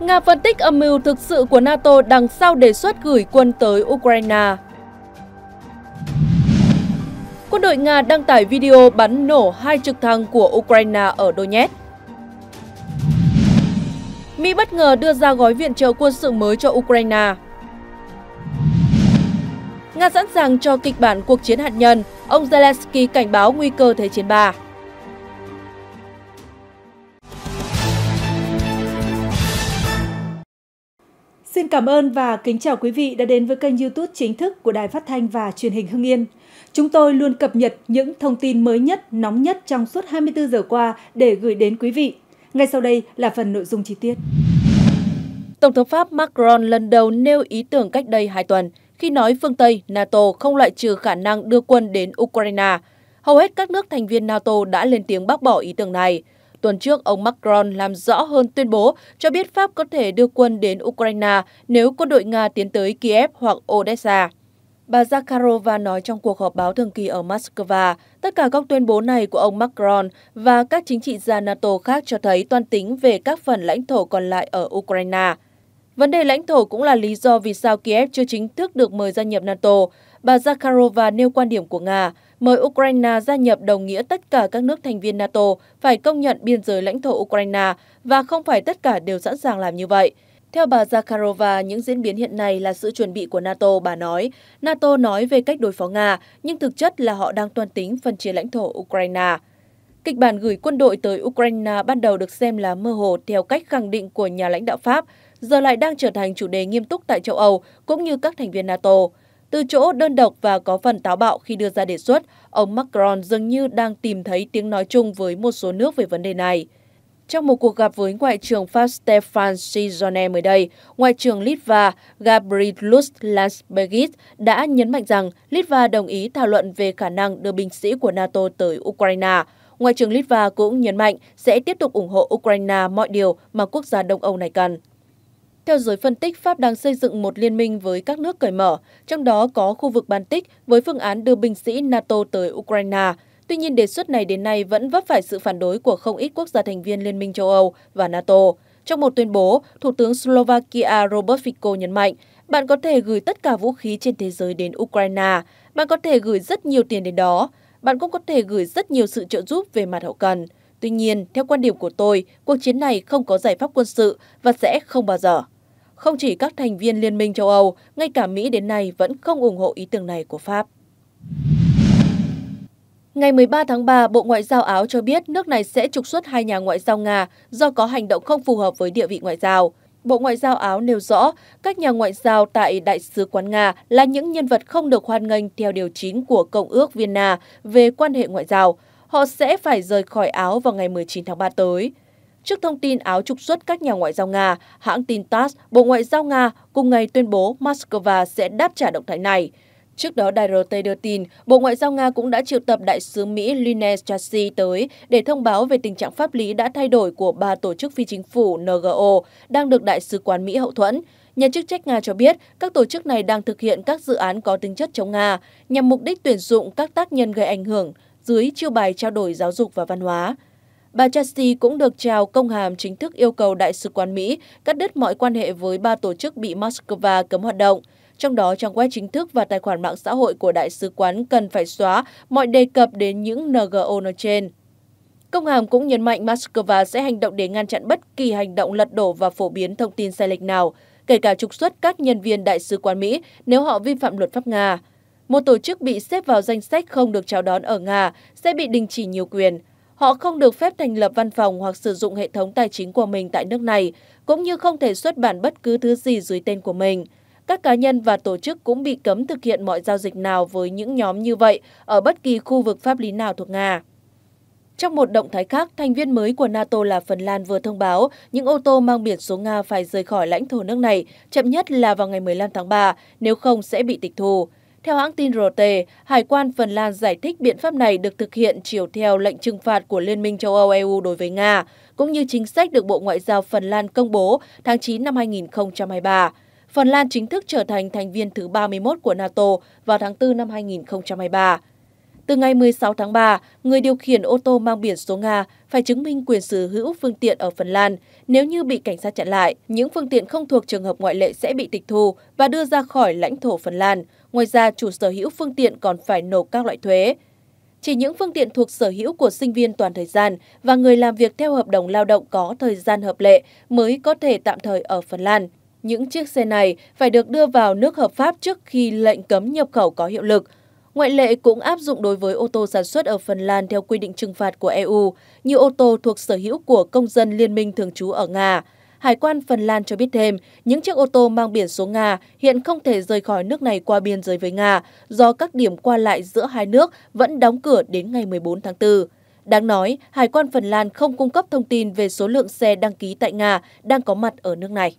Nga phân tích âm mưu thực sự của NATO đằng sau đề xuất gửi quân tới Ukraine. Quân đội Nga đăng tải video bắn nổ hai trực thăng của Ukraine ở Donetsk. Mỹ bất ngờ đưa ra gói viện trợ quân sự mới cho Ukraine. Nga sẵn sàng cho kịch bản cuộc chiến hạt nhân, ông Zelensky cảnh báo nguy cơ Thế chiến 3. Xin cảm ơn và kính chào quý vị đã đến với kênh YouTube chính thức của Đài Phát thanh và Truyền hình Hưng Yên. Chúng tôi luôn cập nhật những thông tin mới nhất, nóng nhất trong suốt 24 giờ qua để gửi đến quý vị. Ngay sau đây là phần nội dung chi tiết. Tổng thống Pháp Macron lần đầu nêu ý tưởng cách đây 2 tuần khi nói phương Tây, NATO không loại trừ khả năng đưa quân đến Ukraine. Hầu hết các nước thành viên NATO đã lên tiếng bác bỏ ý tưởng này – Tuần trước, ông Macron làm rõ hơn tuyên bố cho biết Pháp có thể đưa quân đến Ukraine nếu quân đội Nga tiến tới Kiev hoặc Odessa. Bà Zakharova nói trong cuộc họp báo thường kỳ ở Moscow, tất cả các tuyên bố này của ông Macron và các chính trị gia NATO khác cho thấy toan tính về các phần lãnh thổ còn lại ở Ukraine. Vấn đề lãnh thổ cũng là lý do vì sao Kiev chưa chính thức được mời gia nhập NATO. Bà Zakharova nêu quan điểm của Nga, mời Ukraine gia nhập đồng nghĩa tất cả các nước thành viên NATO phải công nhận biên giới lãnh thổ Ukraine và không phải tất cả đều sẵn sàng làm như vậy. Theo bà Zakharova, những diễn biến hiện nay là sự chuẩn bị của NATO, bà nói. NATO nói về cách đối phó Nga, nhưng thực chất là họ đang toàn tính phân chia lãnh thổ Ukraine. Kịch bản gửi quân đội tới Ukraine ban đầu được xem là mơ hồ theo cách khẳng định của nhà lãnh đạo Pháp, giờ lại đang trở thành chủ đề nghiêm túc tại châu Âu cũng như các thành viên NATO. Từ chỗ đơn độc và có phần táo bạo khi đưa ra đề xuất, ông Macron dường như đang tìm thấy tiếng nói chung với một số nước về vấn đề này. Trong một cuộc gặp với Ngoại trưởng Pháp Stefan Sijone mới đây, Ngoại trưởng Litva Gabrielus Landsbergis đã nhấn mạnh rằng Litva đồng ý thảo luận về khả năng đưa binh sĩ của NATO tới Ukraine. Ngoại trưởng Litva cũng nhấn mạnh sẽ tiếp tục ủng hộ Ukraine mọi điều mà quốc gia Đông Âu này cần. Theo giới phân tích, Pháp đang xây dựng một liên minh với các nước cởi mở, trong đó có khu vực Baltic với phương án đưa binh sĩ NATO tới Ukraine. Tuy nhiên, đề xuất này đến nay vẫn vấp phải sự phản đối của không ít quốc gia thành viên Liên minh châu Âu và NATO. Trong một tuyên bố, Thủ tướng Slovakia Robert Fico nhấn mạnh, bạn có thể gửi tất cả vũ khí trên thế giới đến Ukraine, bạn có thể gửi rất nhiều tiền đến đó, bạn cũng có thể gửi rất nhiều sự trợ giúp về mặt hậu cần. Tuy nhiên, theo quan điểm của tôi, cuộc chiến này không có giải pháp quân sự và sẽ không bao giờ. Không chỉ các thành viên Liên minh châu Âu, ngay cả Mỹ đến nay vẫn không ủng hộ ý tưởng này của Pháp. Ngày 13 tháng 3, Bộ Ngoại giao Áo cho biết nước này sẽ trục xuất hai nhà ngoại giao Nga do có hành động không phù hợp với địa vị ngoại giao. Bộ Ngoại giao Áo nêu rõ, các nhà ngoại giao tại Đại sứ quán Nga là những nhân vật không được hoan nghênh theo điều 9 của Công ước Vienna về quan hệ ngoại giao. Họ sẽ phải rời khỏi Áo vào ngày 19 tháng 3 tới. Trước thông tin Áo trục xuất các nhà ngoại giao Nga, hãng tin TASS, Bộ Ngoại giao Nga cùng ngày tuyên bố Moscow sẽ đáp trả động thái này. Trước đó, đài RT đưa tin, Bộ Ngoại giao Nga cũng đã triệu tập đại sứ Mỹ Linus Chassi tới để thông báo về tình trạng pháp lý đã thay đổi của ba tổ chức phi chính phủ NGO đang được Đại sứ quán Mỹ hậu thuẫn. Nhà chức trách Nga cho biết các tổ chức này đang thực hiện các dự án có tính chất chống Nga nhằm mục đích tuyển dụng các tác nhân gây ảnh hưởng dưới chiêu bài trao đổi giáo dục và văn hóa. Bà Chelsea cũng được trao công hàm chính thức yêu cầu Đại sứ quán Mỹ cắt đứt mọi quan hệ với ba tổ chức bị Moscow cấm hoạt động, trong đó trang web chính thức và tài khoản mạng xã hội của Đại sứ quán cần phải xóa mọi đề cập đến những NGO nói trên. Công hàm cũng nhấn mạnh Moscow sẽ hành động để ngăn chặn bất kỳ hành động lật đổ và phổ biến thông tin sai lệch nào, kể cả trục xuất các nhân viên Đại sứ quán Mỹ nếu họ vi phạm luật pháp Nga. Một tổ chức bị xếp vào danh sách không được chào đón ở Nga sẽ bị đình chỉ nhiều quyền – Họ không được phép thành lập văn phòng hoặc sử dụng hệ thống tài chính của mình tại nước này, cũng như không thể xuất bản bất cứ thứ gì dưới tên của mình. Các cá nhân và tổ chức cũng bị cấm thực hiện mọi giao dịch nào với những nhóm như vậy ở bất kỳ khu vực pháp lý nào thuộc Nga. Trong một động thái khác, thành viên mới của NATO là Phần Lan vừa thông báo những ô tô mang biển số Nga phải rời khỏi lãnh thổ nước này chậm nhất là vào ngày 15 tháng 3, nếu không sẽ bị tịch thu. Theo hãng tin RT, Hải quan Phần Lan giải thích biện pháp này được thực hiện chiều theo lệnh trừng phạt của Liên minh châu Âu EU đối với Nga, cũng như chính sách được Bộ Ngoại giao Phần Lan công bố tháng 9 năm 2023. Phần Lan chính thức trở thành thành viên thứ 31 của NATO vào tháng 4 năm 2023. Từ ngày 16 tháng 3, người điều khiển ô tô mang biển số Nga phải chứng minh quyền sở hữu phương tiện ở Phần Lan. Nếu như bị cảnh sát chặn lại, những phương tiện không thuộc trường hợp ngoại lệ sẽ bị tịch thu và đưa ra khỏi lãnh thổ Phần Lan. Ngoài ra, chủ sở hữu phương tiện còn phải nộp các loại thuế. Chỉ những phương tiện thuộc sở hữu của sinh viên toàn thời gian và người làm việc theo hợp đồng lao động có thời gian hợp lệ mới có thể tạm thời ở Phần Lan. Những chiếc xe này phải được đưa vào nước hợp pháp trước khi lệnh cấm nhập khẩu có hiệu lực Ngoại lệ cũng áp dụng đối với ô tô sản xuất ở Phần Lan theo quy định trừng phạt của EU, như ô tô thuộc sở hữu của công dân liên minh thường trú ở Nga. Hải quan Phần Lan cho biết thêm, những chiếc ô tô mang biển số Nga hiện không thể rời khỏi nước này qua biên giới với Nga do các điểm qua lại giữa hai nước vẫn đóng cửa đến ngày 14 tháng 4. Đáng nói, Hải quan Phần Lan không cung cấp thông tin về số lượng xe đăng ký tại Nga đang có mặt ở nước này.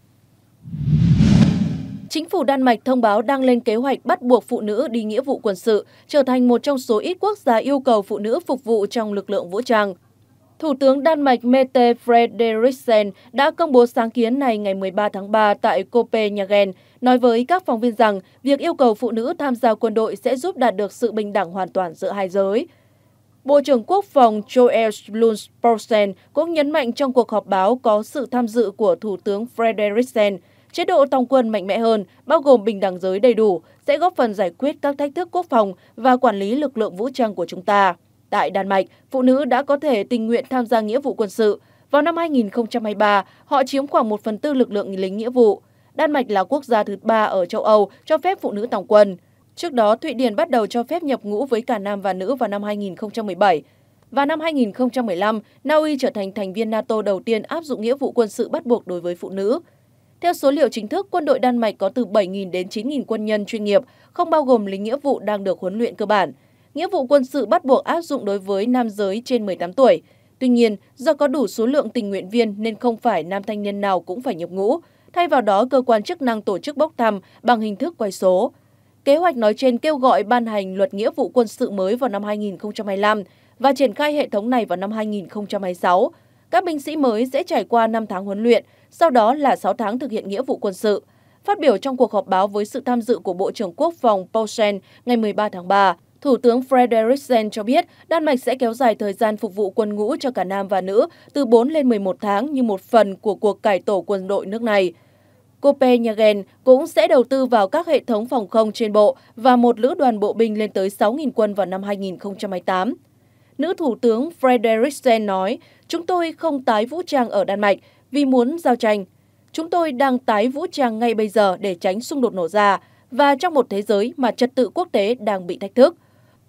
Chính phủ Đan Mạch thông báo đang lên kế hoạch bắt buộc phụ nữ đi nghĩa vụ quân sự, trở thành một trong số ít quốc gia yêu cầu phụ nữ phục vụ trong lực lượng vũ trang. Thủ tướng Đan Mạch Mette Frederiksen đã công bố sáng kiến này ngày 13 tháng 3 tại Copenhagen, nói với các phóng viên rằng việc yêu cầu phụ nữ tham gia quân đội sẽ giúp đạt được sự bình đẳng hoàn toàn giữa hai giới. Bộ trưởng Quốc phòng Joel Lundsporsen cũng nhấn mạnh trong cuộc họp báo có sự tham dự của Thủ tướng Frederiksen – Chế độ tòng quân mạnh mẽ hơn, bao gồm bình đẳng giới đầy đủ, sẽ góp phần giải quyết các thách thức quốc phòng và quản lý lực lượng vũ trang của chúng ta. Tại Đan Mạch, phụ nữ đã có thể tình nguyện tham gia nghĩa vụ quân sự. Vào năm 2023, họ chiếm khoảng 1 phần tư lực lượng lính nghĩa vụ. Đan Mạch là quốc gia thứ ba ở châu Âu cho phép phụ nữ tòng quân. Trước đó, Thụy Điển bắt đầu cho phép nhập ngũ với cả nam và nữ vào năm 2017. Và năm 2015, Na Uy trở thành thành viên NATO đầu tiên áp dụng nghĩa vụ quân sự bắt buộc đối với phụ nữ. Theo số liệu chính thức, quân đội Đan Mạch có từ 7.000 đến 9.000 quân nhân chuyên nghiệp, không bao gồm lính nghĩa vụ đang được huấn luyện cơ bản. Nghĩa vụ quân sự bắt buộc áp dụng đối với nam giới trên 18 tuổi. Tuy nhiên, do có đủ số lượng tình nguyện viên nên không phải nam thanh niên nào cũng phải nhập ngũ. Thay vào đó, cơ quan chức năng tổ chức bốc thăm bằng hình thức quay số. Kế hoạch nói trên kêu gọi ban hành luật nghĩa vụ quân sự mới vào năm 2025 và triển khai hệ thống này vào năm 2026. Các binh sĩ mới sẽ trải qua 5 tháng huấn luyện, sau đó là 6 tháng thực hiện nghĩa vụ quân sự. Phát biểu trong cuộc họp báo với sự tham dự của Bộ trưởng Quốc phòng Paulsen ngày 13 tháng 3, Thủ tướng Frederiksen cho biết Đan Mạch sẽ kéo dài thời gian phục vụ quân ngũ cho cả nam và nữ từ 4 lên 11 tháng như một phần của cuộc cải tổ quân đội nước này. Copenhagen cũng sẽ đầu tư vào các hệ thống phòng không trên bộ và một lữ đoàn bộ binh lên tới 6.000 quân vào năm 2028. Nữ Thủ tướng Frederiksen nói, chúng tôi không tái vũ trang ở Đan Mạch, vì muốn giao tranh. Chúng tôi đang tái vũ trang ngay bây giờ để tránh xung đột nổ ra và trong một thế giới mà trật tự quốc tế đang bị thách thức.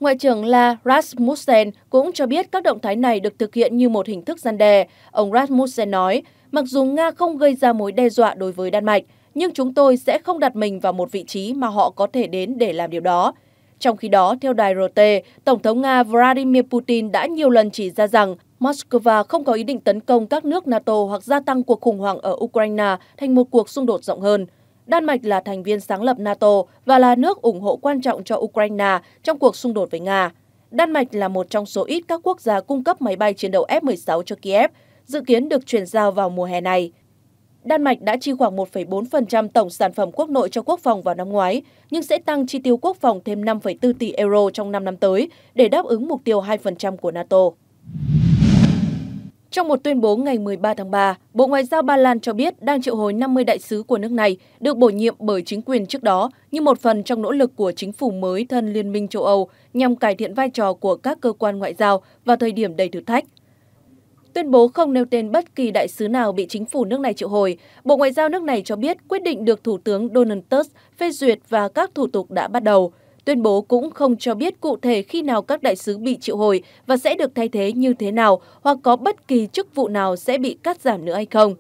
Ngoại trưởng La Rasmussen cũng cho biết các động thái này được thực hiện như một hình thức gian đe. Ông Rasmussen nói, mặc dù Nga không gây ra mối đe dọa đối với Đan Mạch, nhưng chúng tôi sẽ không đặt mình vào một vị trí mà họ có thể đến để làm điều đó. Trong khi đó, theo đài RT, Tổng thống Nga Vladimir Putin đã nhiều lần chỉ ra rằng Moscow không có ý định tấn công các nước NATO hoặc gia tăng cuộc khủng hoảng ở Ukraine thành một cuộc xung đột rộng hơn. Đan Mạch là thành viên sáng lập NATO và là nước ủng hộ quan trọng cho Ukraine trong cuộc xung đột với Nga. Đan Mạch là một trong số ít các quốc gia cung cấp máy bay chiến đấu F-16 cho Kiev, dự kiến được chuyển giao vào mùa hè này. Đan Mạch đã chi khoảng 1,4% tổng sản phẩm quốc nội cho quốc phòng vào năm ngoái, nhưng sẽ tăng chi tiêu quốc phòng thêm 5,4 tỷ euro trong 5 năm tới để đáp ứng mục tiêu 2% của NATO. Trong một tuyên bố ngày 13 tháng 3, Bộ Ngoại giao Ba Lan cho biết đang triệu hồi 50 đại sứ của nước này được bổ nhiệm bởi chính quyền trước đó như một phần trong nỗ lực của chính phủ mới thân Liên minh châu Âu nhằm cải thiện vai trò của các cơ quan ngoại giao vào thời điểm đầy thử thách. Tuyên bố không nêu tên bất kỳ đại sứ nào bị chính phủ nước này triệu hồi. Bộ Ngoại giao nước này cho biết quyết định được Thủ tướng Donald Tusk phê duyệt và các thủ tục đã bắt đầu. Tuyên bố cũng không cho biết cụ thể khi nào các đại sứ bị triệu hồi và sẽ được thay thế như thế nào hoặc có bất kỳ chức vụ nào sẽ bị cắt giảm nữa hay không.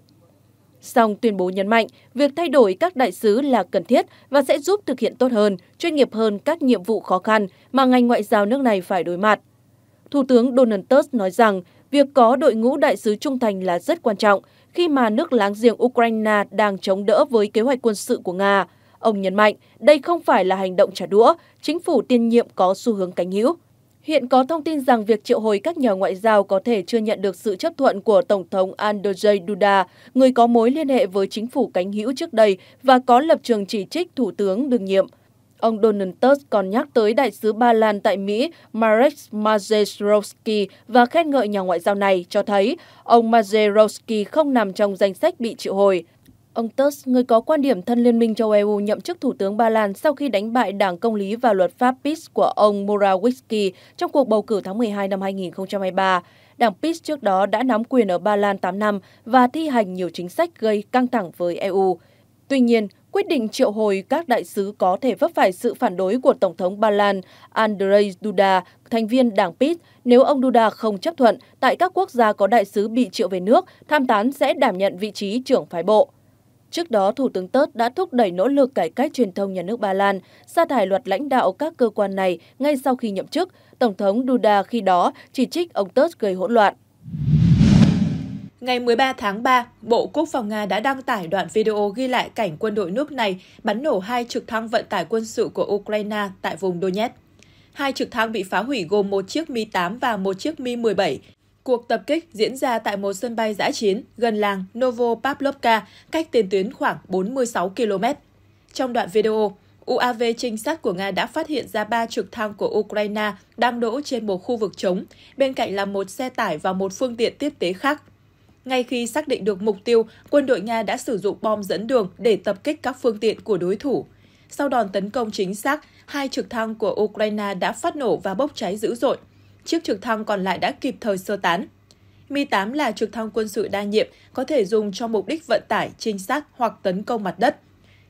Song tuyên bố nhấn mạnh, việc thay đổi các đại sứ là cần thiết và sẽ giúp thực hiện tốt hơn, chuyên nghiệp hơn các nhiệm vụ khó khăn mà ngành ngoại giao nước này phải đối mặt. Thủ tướng Donald Tusk nói rằng, việc có đội ngũ đại sứ trung thành là rất quan trọng khi mà nước láng giềng Ukraine đang chống đỡ với kế hoạch quân sự của Nga – Ông nhấn mạnh đây không phải là hành động trả đũa, chính phủ tiền nhiệm có xu hướng cánh hữu. Hiện có thông tin rằng việc triệu hồi các nhà ngoại giao có thể chưa nhận được sự chấp thuận của Tổng thống Andrzej Duda, người có mối liên hệ với chính phủ cánh hữu trước đây và có lập trường chỉ trích Thủ tướng đương nhiệm. Ông Donald Tusk còn nhắc tới đại sứ Ba Lan tại Mỹ Marek Majerowski và khen ngợi nhà ngoại giao này cho thấy ông Majerowski không nằm trong danh sách bị triệu hồi. Ông Tusk, người có quan điểm thân Liên minh châu EU nhậm chức Thủ tướng Ba Lan sau khi đánh bại Đảng Công lý và luật pháp PiS của ông Morawiecki trong cuộc bầu cử tháng 12 năm 2023. Đảng PiS trước đó đã nắm quyền ở Ba Lan 8 năm và thi hành nhiều chính sách gây căng thẳng với EU. Tuy nhiên, quyết định triệu hồi các đại sứ có thể vấp phải sự phản đối của Tổng thống Ba Lan Andrzej Duda, thành viên đảng PiS, nếu ông Duda không chấp thuận tại các quốc gia có đại sứ bị triệu về nước, tham tán sẽ đảm nhận vị trí trưởng phái bộ. Trước đó, Thủ tướng Tớt đã thúc đẩy nỗ lực cải cách truyền thông nhà nước Ba Lan, sa thải loạt lãnh đạo các cơ quan này ngay sau khi nhậm chức. Tổng thống Duda khi đó chỉ trích ông Tớt gây hỗn loạn. Ngày 13 tháng 3, Bộ Quốc phòng Nga đã đăng tải đoạn video ghi lại cảnh quân đội nước này bắn nổ hai trực thăng vận tải quân sự của Ukraine tại vùng Donetsk. Hai trực thăng bị phá hủy gồm một chiếc Mi-8 và một chiếc Mi-17 Cuộc tập kích diễn ra tại một sân bay giã chiến gần làng Novopavlovka, cách tiền tuyến khoảng 46 km. Trong đoạn video, UAV trinh sát của Nga đã phát hiện ra ba trực thăng của Ukraine đang đỗ trên một khu vực trống, bên cạnh là một xe tải và một phương tiện tiếp tế khác. Ngay khi xác định được mục tiêu, quân đội Nga đã sử dụng bom dẫn đường để tập kích các phương tiện của đối thủ. Sau đòn tấn công chính xác, hai trực thăng của Ukraine đã phát nổ và bốc cháy dữ dội chiếc trực thăng còn lại đã kịp thời sơ tán. Mi-8 là trực thăng quân sự đa nhiệm, có thể dùng cho mục đích vận tải, trinh sát hoặc tấn công mặt đất.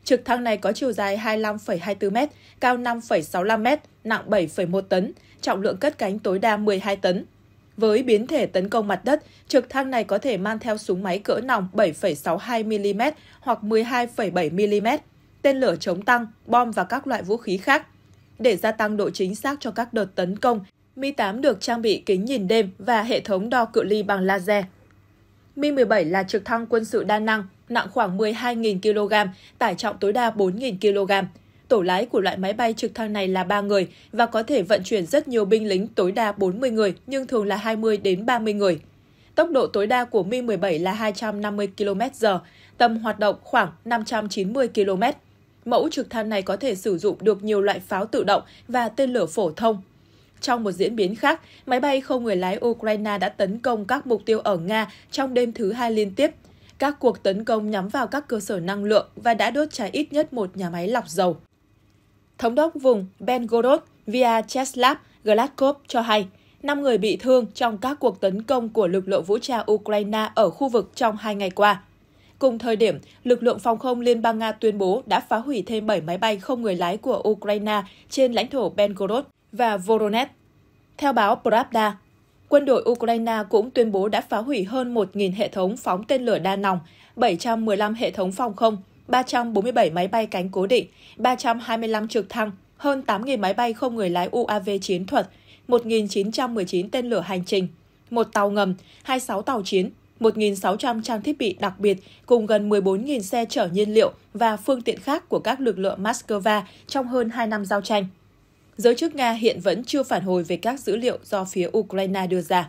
Trực thăng này có chiều dài 25,24m, cao 5,65m, nặng 7,1 tấn, trọng lượng cất cánh tối đa 12 tấn. Với biến thể tấn công mặt đất, trực thăng này có thể mang theo súng máy cỡ nòng 7,62mm hoặc 12,7mm, tên lửa chống tăng, bom và các loại vũ khí khác. Để gia tăng độ chính xác cho các đợt tấn công, Mi 8 được trang bị kính nhìn đêm và hệ thống đo cự ly bằng laser. Mi 17 là trực thăng quân sự đa năng, nặng khoảng 12.000 kg, tải trọng tối đa 4.000 kg. Tổ lái của loại máy bay trực thăng này là 3 người và có thể vận chuyển rất nhiều binh lính tối đa 40 người, nhưng thường là 20 đến 30 người. Tốc độ tối đa của Mi-17 là 250 km/h, tầm hoạt động khoảng 590 km. Mẫu trực thăng này có thể sử dụng được nhiều loại pháo tự động và tên lửa phổ thông trong một diễn biến khác, máy bay không người lái Ukraine đã tấn công các mục tiêu ở Nga trong đêm thứ hai liên tiếp. Các cuộc tấn công nhắm vào các cơ sở năng lượng và đã đốt cháy ít nhất một nhà máy lọc dầu. Thống đốc vùng Belgorod Vyacheslav Gladkov cho hay, 5 người bị thương trong các cuộc tấn công của lực lượng vũ trang Ukraine ở khu vực trong hai ngày qua. Cùng thời điểm, lực lượng phòng không Liên bang Nga tuyên bố đã phá hủy thêm 7 máy bay không người lái của Ukraine trên lãnh thổ Belgorod và Voronezh. Theo báo Pravda, quân đội Ukraine cũng tuyên bố đã phá hủy hơn 1.000 hệ thống phóng tên lửa đa nòng, 715 hệ thống phòng không, 347 máy bay cánh cố định, 325 trực thăng, hơn 8.000 máy bay không người lái UAV chiến thuật, 1.919 tên lửa hành trình, một tàu ngầm, 26 tàu chiến, 1.600 trang thiết bị đặc biệt cùng gần 14.000 xe chở nhiên liệu và phương tiện khác của các lực lượng Moscow trong hơn 2 năm giao tranh giới chức Nga hiện vẫn chưa phản hồi về các dữ liệu do phía Ukraine đưa ra.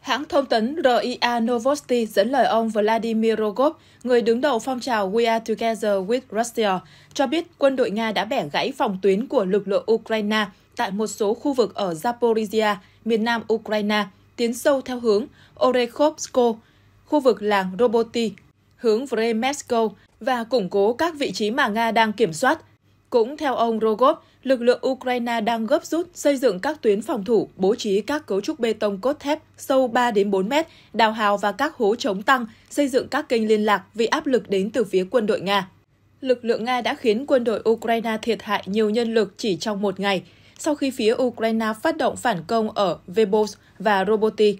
Hãng thông tấn RIA Novosti dẫn lời ông Vladimir Rogov, người đứng đầu phong trào We Are Together with Russia, cho biết quân đội Nga đã bẻ gãy phòng tuyến của lực lượng Ukraine tại một số khu vực ở Zaporizhia, miền nam Ukraine, tiến sâu theo hướng Orekhovsko, khu vực làng Roboti, hướng Vremensko và củng cố các vị trí mà Nga đang kiểm soát cũng theo ông Rogov, lực lượng Ukraine đang gấp rút xây dựng các tuyến phòng thủ, bố trí các cấu trúc bê tông cốt thép sâu 3 đến 4 mét, đào hào và các hố chống tăng, xây dựng các kênh liên lạc vì áp lực đến từ phía quân đội Nga. Lực lượng Nga đã khiến quân đội Ukraine thiệt hại nhiều nhân lực chỉ trong một ngày, sau khi phía Ukraine phát động phản công ở Vebos và Roboti.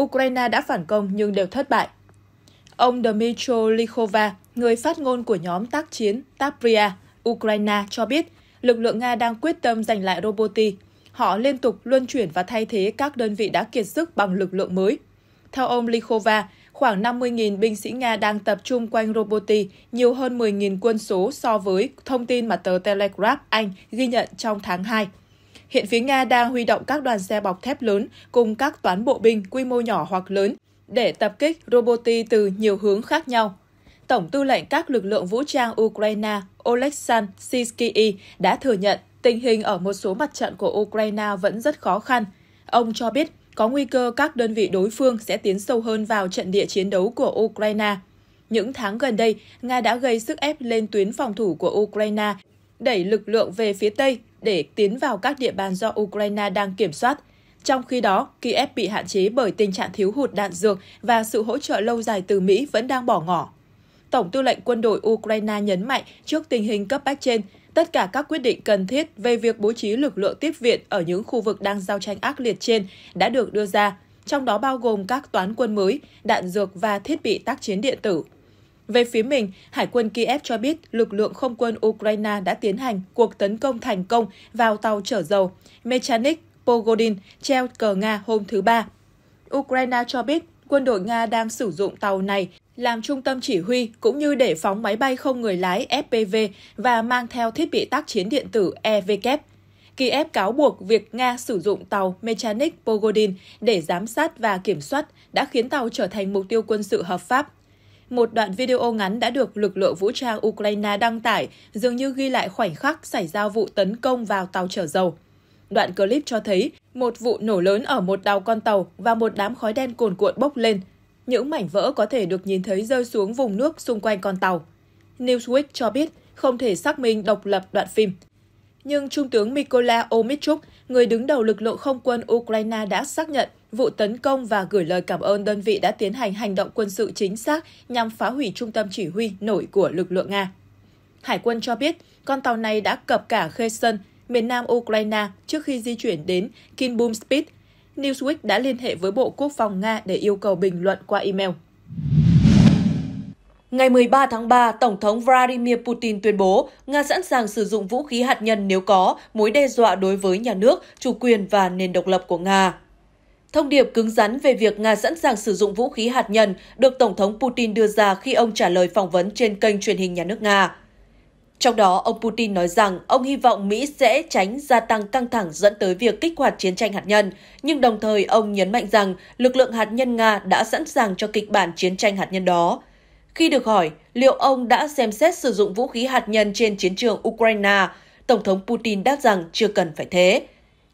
Ukraine đã phản công nhưng đều thất bại. Ông Dmitry Likhova, người phát ngôn của nhóm tác chiến Tapria, Ukraine cho biết lực lượng Nga đang quyết tâm giành lại Roboti. Họ liên tục luân chuyển và thay thế các đơn vị đã kiệt sức bằng lực lượng mới. Theo ông Likhova, khoảng 50.000 binh sĩ Nga đang tập trung quanh Roboti, nhiều hơn 10.000 quân số so với thông tin mà tờ Telegraph Anh ghi nhận trong tháng 2. Hiện phía Nga đang huy động các đoàn xe bọc thép lớn cùng các toán bộ binh quy mô nhỏ hoặc lớn để tập kích Roboti từ nhiều hướng khác nhau. Tổng tư lệnh các lực lượng vũ trang Ukraine Oleksandr Sisky đã thừa nhận tình hình ở một số mặt trận của Ukraine vẫn rất khó khăn. Ông cho biết có nguy cơ các đơn vị đối phương sẽ tiến sâu hơn vào trận địa chiến đấu của Ukraine. Những tháng gần đây, Nga đã gây sức ép lên tuyến phòng thủ của Ukraine, đẩy lực lượng về phía Tây để tiến vào các địa bàn do Ukraine đang kiểm soát. Trong khi đó, Kiev bị hạn chế bởi tình trạng thiếu hụt đạn dược và sự hỗ trợ lâu dài từ Mỹ vẫn đang bỏ ngỏ. Tổng tư lệnh quân đội Ukraine nhấn mạnh trước tình hình cấp bách trên, tất cả các quyết định cần thiết về việc bố trí lực lượng tiếp viện ở những khu vực đang giao tranh ác liệt trên đã được đưa ra, trong đó bao gồm các toán quân mới, đạn dược và thiết bị tác chiến điện tử. Về phía mình, Hải quân Kiev cho biết lực lượng không quân Ukraine đã tiến hành cuộc tấn công thành công vào tàu chở dầu Mechanik Pogodin treo cờ Nga hôm thứ Ba. Ukraine cho biết quân đội Nga đang sử dụng tàu này làm trung tâm chỉ huy cũng như để phóng máy bay không người lái FPV và mang theo thiết bị tác chiến điện tử EVK. Kiev cáo buộc việc Nga sử dụng tàu Mechanik Pogodin để giám sát và kiểm soát đã khiến tàu trở thành mục tiêu quân sự hợp pháp. Một đoạn video ngắn đã được lực lượng vũ trang Ukraine đăng tải dường như ghi lại khoảnh khắc xảy ra vụ tấn công vào tàu chở dầu. Đoạn clip cho thấy một vụ nổ lớn ở một đầu con tàu và một đám khói đen cuồn cuộn bốc lên – những mảnh vỡ có thể được nhìn thấy rơi xuống vùng nước xung quanh con tàu. Newsweek cho biết không thể xác minh độc lập đoạn phim. Nhưng Trung tướng Mykola Omichuk, người đứng đầu lực lượng không quân Ukraine đã xác nhận vụ tấn công và gửi lời cảm ơn đơn vị đã tiến hành hành động quân sự chính xác nhằm phá hủy trung tâm chỉ huy nổi của lực lượng Nga. Hải quân cho biết con tàu này đã cập cả Kherson, miền nam Ukraine trước khi di chuyển đến Kinbum Spit, Newsweek đã liên hệ với Bộ Quốc phòng Nga để yêu cầu bình luận qua email. Ngày 13 tháng 3, Tổng thống Vladimir Putin tuyên bố Nga sẵn sàng sử dụng vũ khí hạt nhân nếu có mối đe dọa đối với nhà nước, chủ quyền và nền độc lập của Nga. Thông điệp cứng rắn về việc Nga sẵn sàng sử dụng vũ khí hạt nhân được Tổng thống Putin đưa ra khi ông trả lời phỏng vấn trên kênh truyền hình nhà nước Nga. Trong đó, ông Putin nói rằng ông hy vọng Mỹ sẽ tránh gia tăng căng thẳng dẫn tới việc kích hoạt chiến tranh hạt nhân, nhưng đồng thời ông nhấn mạnh rằng lực lượng hạt nhân Nga đã sẵn sàng cho kịch bản chiến tranh hạt nhân đó. Khi được hỏi liệu ông đã xem xét sử dụng vũ khí hạt nhân trên chiến trường Ukraine, Tổng thống Putin đáp rằng chưa cần phải thế.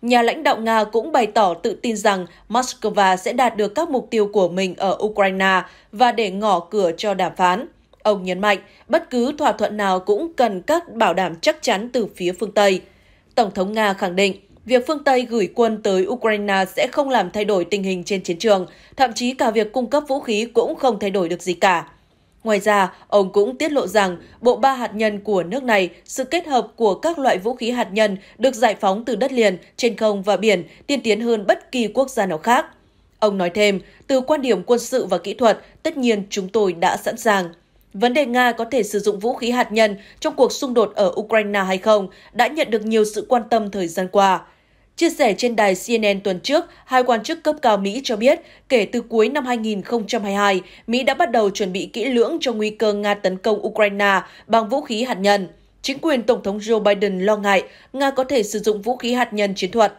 Nhà lãnh đạo Nga cũng bày tỏ tự tin rằng Moscow sẽ đạt được các mục tiêu của mình ở Ukraine và để ngỏ cửa cho đàm phán. Ông nhấn mạnh, bất cứ thỏa thuận nào cũng cần các bảo đảm chắc chắn từ phía phương Tây. Tổng thống Nga khẳng định, việc phương Tây gửi quân tới Ukraine sẽ không làm thay đổi tình hình trên chiến trường, thậm chí cả việc cung cấp vũ khí cũng không thay đổi được gì cả. Ngoài ra, ông cũng tiết lộ rằng bộ ba hạt nhân của nước này, sự kết hợp của các loại vũ khí hạt nhân được giải phóng từ đất liền, trên không và biển, tiên tiến hơn bất kỳ quốc gia nào khác. Ông nói thêm, từ quan điểm quân sự và kỹ thuật, tất nhiên chúng tôi đã sẵn sàng. Vấn đề Nga có thể sử dụng vũ khí hạt nhân trong cuộc xung đột ở Ukraine hay không đã nhận được nhiều sự quan tâm thời gian qua. Chia sẻ trên đài CNN tuần trước, hai quan chức cấp cao Mỹ cho biết kể từ cuối năm 2022, Mỹ đã bắt đầu chuẩn bị kỹ lưỡng cho nguy cơ Nga tấn công Ukraine bằng vũ khí hạt nhân. Chính quyền Tổng thống Joe Biden lo ngại Nga có thể sử dụng vũ khí hạt nhân chiến thuật.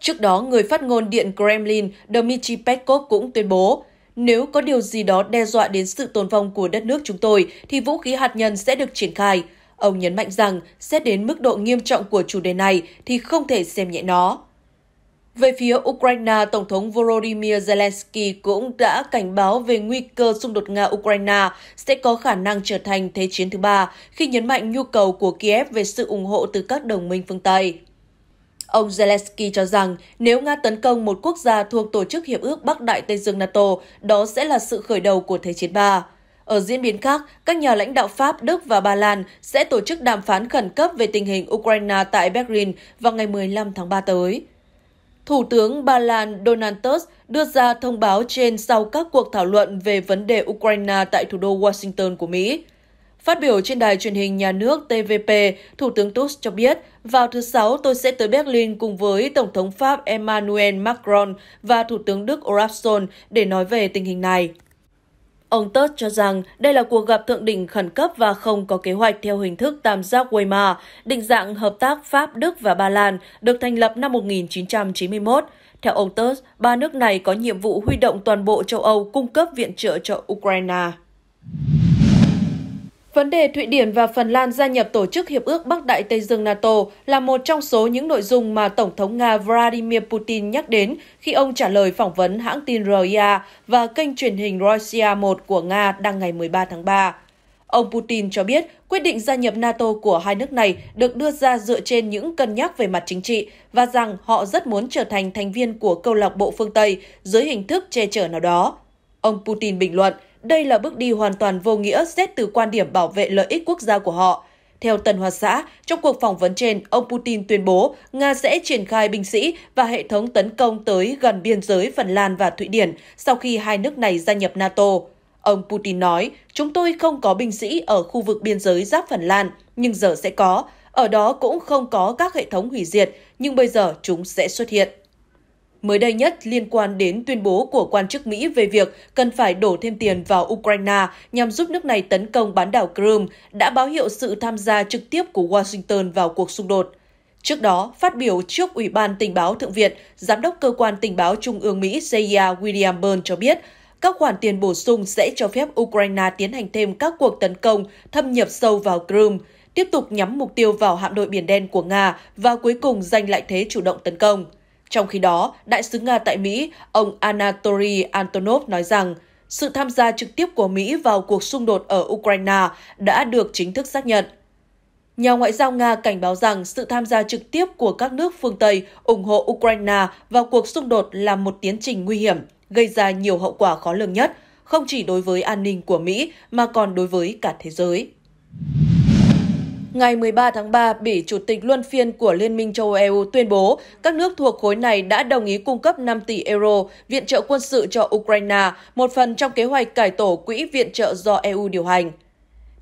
Trước đó, người phát ngôn Điện Kremlin Dmitry Peskov cũng tuyên bố nếu có điều gì đó đe dọa đến sự tồn vong của đất nước chúng tôi, thì vũ khí hạt nhân sẽ được triển khai. Ông nhấn mạnh rằng, xét đến mức độ nghiêm trọng của chủ đề này thì không thể xem nhẹ nó. Về phía Ukraine, Tổng thống Volodymyr Zelensky cũng đã cảnh báo về nguy cơ xung đột Nga-Ukraine sẽ có khả năng trở thành thế chiến thứ ba khi nhấn mạnh nhu cầu của Kiev về sự ủng hộ từ các đồng minh phương Tây. Ông Zelensky cho rằng nếu Nga tấn công một quốc gia thuộc Tổ chức Hiệp ước Bắc Đại Tây Dương NATO, đó sẽ là sự khởi đầu của Thế chiến 3. Ở diễn biến khác, các nhà lãnh đạo Pháp, Đức và Ba Lan sẽ tổ chức đàm phán khẩn cấp về tình hình Ukraine tại Berlin vào ngày 15 tháng 3 tới. Thủ tướng Ba Lan Donald Tusk đưa ra thông báo trên sau các cuộc thảo luận về vấn đề Ukraine tại thủ đô Washington của Mỹ. Phát biểu trên đài truyền hình nhà nước TVP, Thủ tướng Tusk cho biết, vào thứ Sáu tôi sẽ tới Berlin cùng với Tổng thống Pháp Emmanuel Macron và Thủ tướng Đức Olaf Scholz để nói về tình hình này. Ông Tusk cho rằng đây là cuộc gặp thượng đỉnh khẩn cấp và không có kế hoạch theo hình thức tam giác Weimar, định dạng hợp tác Pháp, Đức và Ba Lan, được thành lập năm 1991. Theo ông Tusk, ba nước này có nhiệm vụ huy động toàn bộ châu Âu cung cấp viện trợ cho Ukraine. Vấn đề Thụy Điển và Phần Lan gia nhập Tổ chức Hiệp ước Bắc Đại Tây Dương NATO là một trong số những nội dung mà Tổng thống Nga Vladimir Putin nhắc đến khi ông trả lời phỏng vấn hãng tin RIA và kênh truyền hình Russia 1 của Nga đăng ngày 13 tháng 3. Ông Putin cho biết quyết định gia nhập NATO của hai nước này được đưa ra dựa trên những cân nhắc về mặt chính trị và rằng họ rất muốn trở thành thành viên của câu lạc bộ phương Tây dưới hình thức che chở nào đó. Ông Putin bình luận, đây là bước đi hoàn toàn vô nghĩa xét từ quan điểm bảo vệ lợi ích quốc gia của họ. Theo Tân Hoa Xã, trong cuộc phỏng vấn trên, ông Putin tuyên bố Nga sẽ triển khai binh sĩ và hệ thống tấn công tới gần biên giới Phần Lan và Thụy Điển sau khi hai nước này gia nhập NATO. Ông Putin nói, chúng tôi không có binh sĩ ở khu vực biên giới giáp Phần Lan, nhưng giờ sẽ có. Ở đó cũng không có các hệ thống hủy diệt, nhưng bây giờ chúng sẽ xuất hiện. Mới đây nhất liên quan đến tuyên bố của quan chức Mỹ về việc cần phải đổ thêm tiền vào Ukraine nhằm giúp nước này tấn công bán đảo Crimea đã báo hiệu sự tham gia trực tiếp của Washington vào cuộc xung đột. Trước đó, phát biểu trước Ủy ban Tình báo Thượng viện, Giám đốc Cơ quan Tình báo Trung ương Mỹ CIA William Burns cho biết, các khoản tiền bổ sung sẽ cho phép Ukraine tiến hành thêm các cuộc tấn công thâm nhập sâu vào Crimea, tiếp tục nhắm mục tiêu vào hạm đội Biển Đen của Nga và cuối cùng giành lại thế chủ động tấn công. Trong khi đó, đại sứ Nga tại Mỹ, ông Anatoly Antonov nói rằng sự tham gia trực tiếp của Mỹ vào cuộc xung đột ở Ukraine đã được chính thức xác nhận. Nhà ngoại giao Nga cảnh báo rằng sự tham gia trực tiếp của các nước phương Tây ủng hộ Ukraine vào cuộc xung đột là một tiến trình nguy hiểm, gây ra nhiều hậu quả khó lường nhất, không chỉ đối với an ninh của Mỹ mà còn đối với cả thế giới ngày 13 tháng 3 bị Chủ tịch Luân phiên của Liên minh châu Âu tuyên bố các nước thuộc khối này đã đồng ý cung cấp 5 tỷ euro viện trợ quân sự cho Ukraine, một phần trong kế hoạch cải tổ quỹ viện trợ do EU điều hành.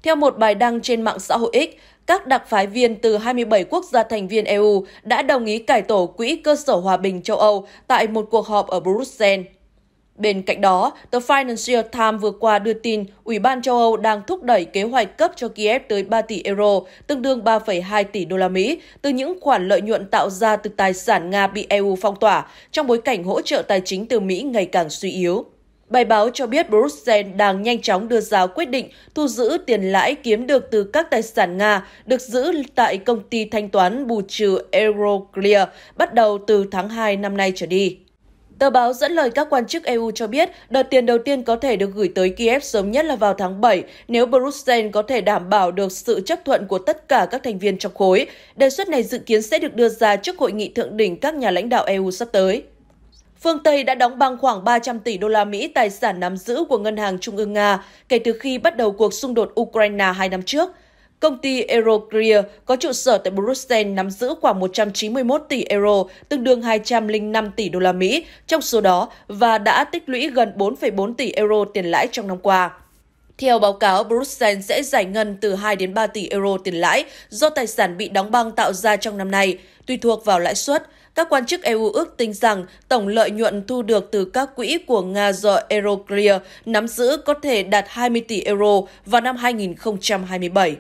Theo một bài đăng trên mạng xã hội X, các đặc phái viên từ 27 quốc gia thành viên EU đã đồng ý cải tổ quỹ cơ sở hòa bình châu Âu tại một cuộc họp ở Bruxelles. Bên cạnh đó, The Financial Times vừa qua đưa tin Ủy ban châu Âu đang thúc đẩy kế hoạch cấp cho Kiev tới 3 tỷ euro, tương đương 3,2 tỷ đô la Mỹ, từ những khoản lợi nhuận tạo ra từ tài sản Nga bị EU phong tỏa trong bối cảnh hỗ trợ tài chính từ Mỹ ngày càng suy yếu. Bài báo cho biết Brussels đang nhanh chóng đưa ra quyết định thu giữ tiền lãi kiếm được từ các tài sản Nga được giữ tại công ty thanh toán bù trừ Euroclear bắt đầu từ tháng 2 năm nay trở đi. Tờ báo dẫn lời các quan chức EU cho biết đợt tiền đầu tiên có thể được gửi tới Kiev sớm nhất là vào tháng 7 nếu Bruxelles có thể đảm bảo được sự chấp thuận của tất cả các thành viên trong khối. Đề xuất này dự kiến sẽ được đưa ra trước hội nghị thượng đỉnh các nhà lãnh đạo EU sắp tới. Phương Tây đã đóng băng khoảng 300 tỷ đô la Mỹ tài sản nắm giữ của Ngân hàng Trung ương Nga kể từ khi bắt đầu cuộc xung đột Ukraine hai năm trước – Công ty Euroclear có trụ sở tại Bruxelles nắm giữ khoảng 191 tỷ euro, tương đương 205 tỷ đô la Mỹ trong số đó và đã tích lũy gần 4,4 tỷ euro tiền lãi trong năm qua. Theo báo cáo, Bruxelles sẽ giải ngân từ 2 đến 3 tỷ euro tiền lãi do tài sản bị đóng băng tạo ra trong năm nay, tùy thuộc vào lãi suất. Các quan chức EU ước tính rằng tổng lợi nhuận thu được từ các quỹ của Nga do Euroclear nắm giữ có thể đạt 20 tỷ euro vào năm 2027.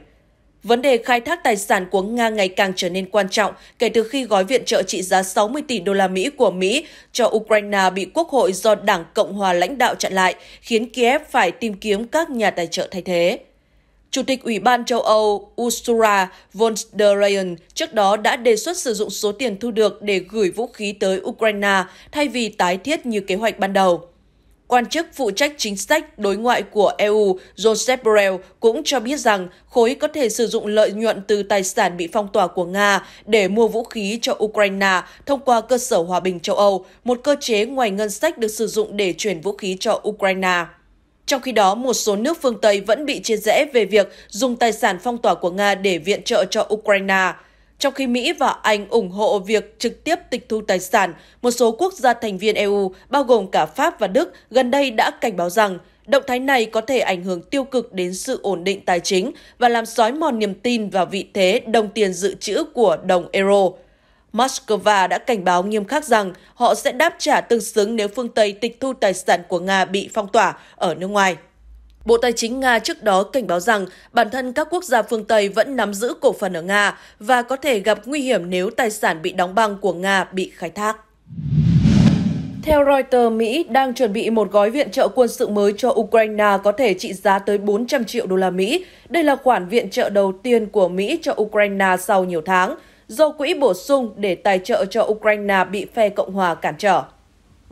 Vấn đề khai thác tài sản của Nga ngày càng trở nên quan trọng kể từ khi gói viện trợ trị giá 60 tỷ đô la Mỹ của Mỹ cho Ukraine bị Quốc hội do Đảng Cộng hòa lãnh đạo chặn lại, khiến Kiev phải tìm kiếm các nhà tài trợ thay thế. Chủ tịch Ủy ban châu Âu Ursula von der Leyen trước đó đã đề xuất sử dụng số tiền thu được để gửi vũ khí tới Ukraine thay vì tái thiết như kế hoạch ban đầu. Quan chức phụ trách chính sách đối ngoại của EU Joseph Borrell cũng cho biết rằng khối có thể sử dụng lợi nhuận từ tài sản bị phong tỏa của Nga để mua vũ khí cho Ukraine thông qua cơ sở hòa bình châu Âu, một cơ chế ngoài ngân sách được sử dụng để chuyển vũ khí cho Ukraine. Trong khi đó, một số nước phương Tây vẫn bị chia rẽ về việc dùng tài sản phong tỏa của Nga để viện trợ cho Ukraine. Trong khi Mỹ và Anh ủng hộ việc trực tiếp tịch thu tài sản, một số quốc gia thành viên EU, bao gồm cả Pháp và Đức, gần đây đã cảnh báo rằng động thái này có thể ảnh hưởng tiêu cực đến sự ổn định tài chính và làm xói mòn niềm tin vào vị thế đồng tiền dự trữ của đồng euro. Moscow đã cảnh báo nghiêm khắc rằng họ sẽ đáp trả tương xứng nếu phương Tây tịch thu tài sản của Nga bị phong tỏa ở nước ngoài. Bộ Tài chính Nga trước đó cảnh báo rằng bản thân các quốc gia phương Tây vẫn nắm giữ cổ phần ở Nga và có thể gặp nguy hiểm nếu tài sản bị đóng băng của Nga bị khai thác. Theo Reuters, Mỹ đang chuẩn bị một gói viện trợ quân sự mới cho Ukraine có thể trị giá tới 400 triệu đô la Mỹ. Đây là khoản viện trợ đầu tiên của Mỹ cho Ukraine sau nhiều tháng, do quỹ bổ sung để tài trợ cho Ukraine bị phe Cộng hòa cản trở.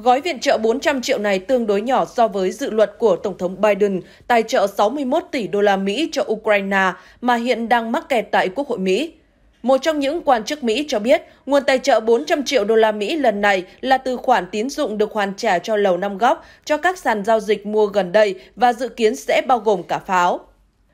Gói viện trợ 400 triệu này tương đối nhỏ so với dự luật của Tổng thống Biden tài trợ 61 tỷ đô la Mỹ cho Ukraine mà hiện đang mắc kẹt tại Quốc hội Mỹ. Một trong những quan chức Mỹ cho biết, nguồn tài trợ 400 triệu đô la Mỹ lần này là từ khoản tín dụng được hoàn trả cho Lầu Năm Góc cho các sàn giao dịch mua gần đây và dự kiến sẽ bao gồm cả pháo.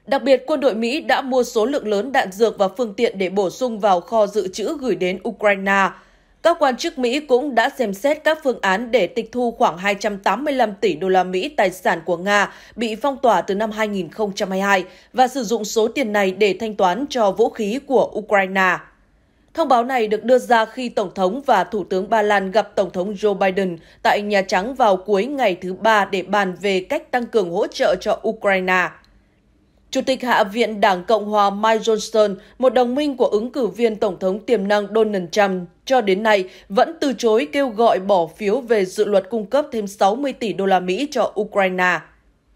Đặc biệt, quân đội Mỹ đã mua số lượng lớn đạn dược và phương tiện để bổ sung vào kho dự trữ gửi đến Ukraine – các quan chức Mỹ cũng đã xem xét các phương án để tịch thu khoảng 285 tỷ đô la Mỹ tài sản của Nga bị phong tỏa từ năm 2022 và sử dụng số tiền này để thanh toán cho vũ khí của Ukraine. Thông báo này được đưa ra khi Tổng thống và Thủ tướng Ba Lan gặp Tổng thống Joe Biden tại Nhà Trắng vào cuối ngày thứ Ba để bàn về cách tăng cường hỗ trợ cho Ukraine. Chủ tịch Hạ viện Đảng Cộng hòa Mike Johnson, một đồng minh của ứng cử viên Tổng thống tiềm năng Donald Trump, cho đến nay vẫn từ chối kêu gọi bỏ phiếu về dự luật cung cấp thêm 60 tỷ đô la Mỹ cho Ukraine.